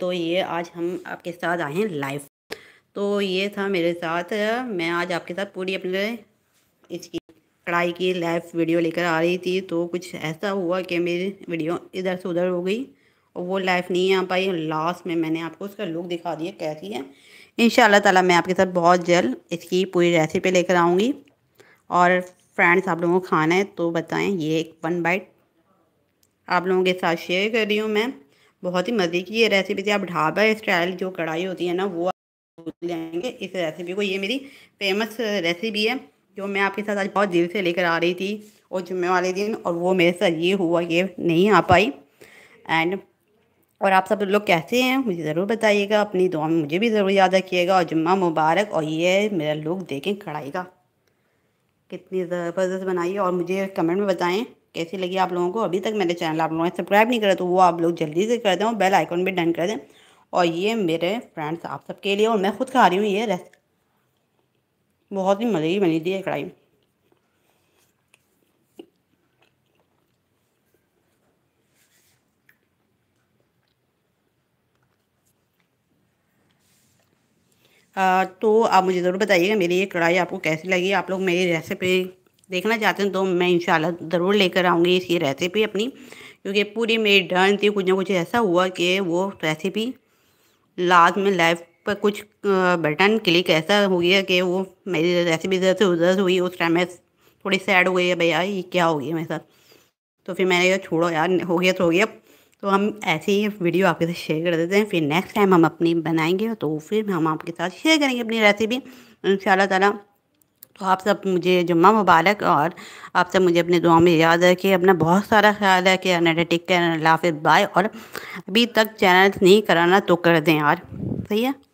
तो ये आज हम आपके साथ आए हैं लाइव तो ये था मेरे साथ मैं आज आपके साथ पूरी अपने इसकी कढ़ाई की लाइव वीडियो लेकर आ रही थी तो कुछ ऐसा हुआ कि मेरी वीडियो इधर से उधर हो गई और वो लाइव नहीं आ पाई लास्ट में मैंने आपको उसका लुक दिखा दिया कैसी है इन ताला मैं आपके साथ बहुत जल्द इसकी पूरी रेसिपी लेकर आऊँगी और फ्रेंड्स आप लोगों को खाना है तो बताएं ये एक वन बाइट आप लोगों के साथ शेयर कर रही हूँ मैं बहुत ही मज़े की ये रेसिपी थी आप ढाबा स्टाइल जो कढ़ाई होती है ना वो आप लेंगे इस रेसिपी को ये मेरी फेमस रेसिपी है जो मैं आपके साथ आज बहुत दिल से लेकर आ रही थी और जुम्मे वाले दिन और वो मेरे साथ ये हुआ ये नहीं आ पाई एंड और आप सब लोग कैसे हैं मुझे ज़रूर बताइएगा अपनी दुआ में मुझे भी ज़रूर याद रखिएगा और जुम्मा मुबारक और ये मेरा लुक देखें कढ़ाई का कितनी ज़बरदस्त बनाई और मुझे कमेंट में बताएं कैसी लगी आप लोगों को अभी तक मेरे चैनल आप लोगों ने सब्सक्राइब नहीं करा तो वो आप लोग जल्दी से कर दें और बेल आइकॉन भी डन कर दें और ये मेरे फ्रेंड्स आप सबके लिए और मैं खुद खा रही हूँ ये रेस बहुत ही मज़े की बनी थी ये कढ़ाई तो आप मुझे ज़रूर बताइएगा मेरी ये कढ़ाई आपको कैसी लगी आप लोग मेरी रेसिपी देखना चाहते हैं तो मैं इन ज़रूर लेकर आऊँगी इसकी रेसिपी अपनी क्योंकि पूरी मेरी डर थी कुछ ना कुछ ऐसा हुआ कि वो रेसिपी लास्ट में लाइफ पर कुछ बटन क्लिक ऐसा हो गया कि वो मेरी रेसिपी इधर से उधर हुई उस टाइम में थोड़ी सैड हो गई है भैया ये क्या हो गया मेरे साथ तो फिर मैंने कहा छोड़ो यार हो गया तो हो गया तो हम ऐसे ही वीडियो आपके साथ शेयर कर देते हैं फिर नेक्स्ट टाइम हम अपनी बनाएंगे तो फिर हम आपके साथ शेयर करेंगे अपनी रेसिपी इन शाला तो आप सब मुझे जुम्मा मुबारक और आप सब मुझे अपने दुआ में याद रखिए अपना बहुत सारा ख्याल है कि टेक केयर अल्लाह बाय और अभी तक चैनल नहीं कराना तो कर दें यार सही है